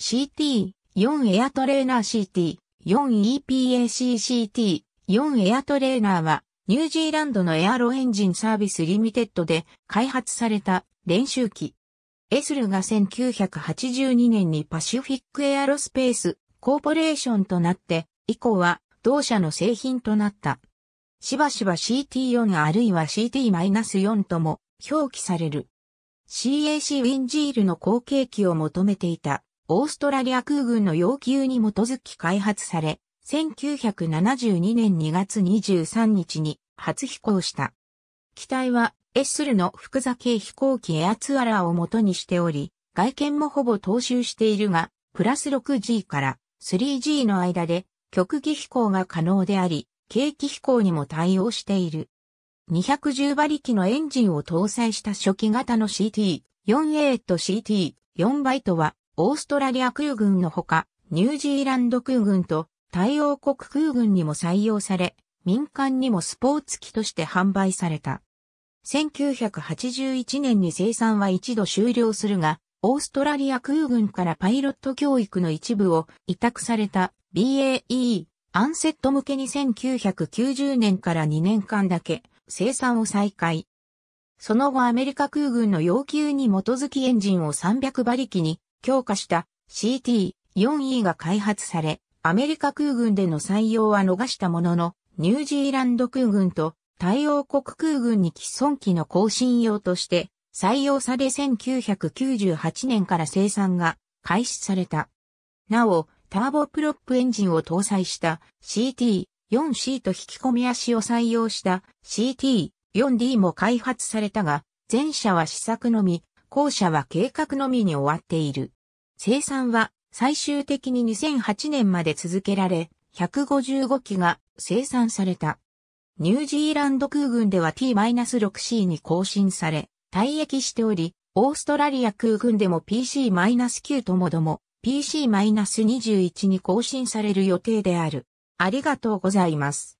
CT4 エアトレーナー CT4 EPACCT4 エアトレーナーはニュージーランドのエアロエンジンサービスリミテッドで開発された練習機。エスルが1982年にパシフィックエアロスペースコーポレーションとなって以降は同社の製品となった。しばしば CT4 あるいは CT-4 とも表記される。CAC ウィンジールの後継機を求めていた。オーストラリア空軍の要求に基づき開発され、1972年2月23日に初飛行した。機体はエッスルの複座系飛行機エアツアラーを元にしており、外見もほぼ踏襲しているが、プラス 6G から 3G の間で極技飛行が可能であり、軽機飛行にも対応している。210馬力のエンジンを搭載した初期型の CT4A と CT4 バイトはオーストラリア空軍のほか、ニュージーランド空軍と太陽国空軍にも採用され、民間にもスポーツ機として販売された。1981年に生産は一度終了するが、オーストラリア空軍からパイロット教育の一部を委託された BAE、アンセット向けに1990年から2年間だけ生産を再開。その後アメリカ空軍の要求に基づきエンジンを300馬力に強化した CT-4E が開発され、アメリカ空軍での採用は逃したものの、ニュージーランド空軍と太陽国空軍に既存機の更新用として採用され1998年から生産が開始された。なお、ターボプロップエンジンを搭載した CT-4C と引き込み足を採用した CT-4D も開発されたが、前者は試作のみ、校舎は計画のみに終わっている。生産は最終的に2008年まで続けられ、155機が生産された。ニュージーランド空軍では T-6C に更新され、退役しており、オーストラリア空軍でも PC-9 ともども PC-21 に更新される予定である。ありがとうございます。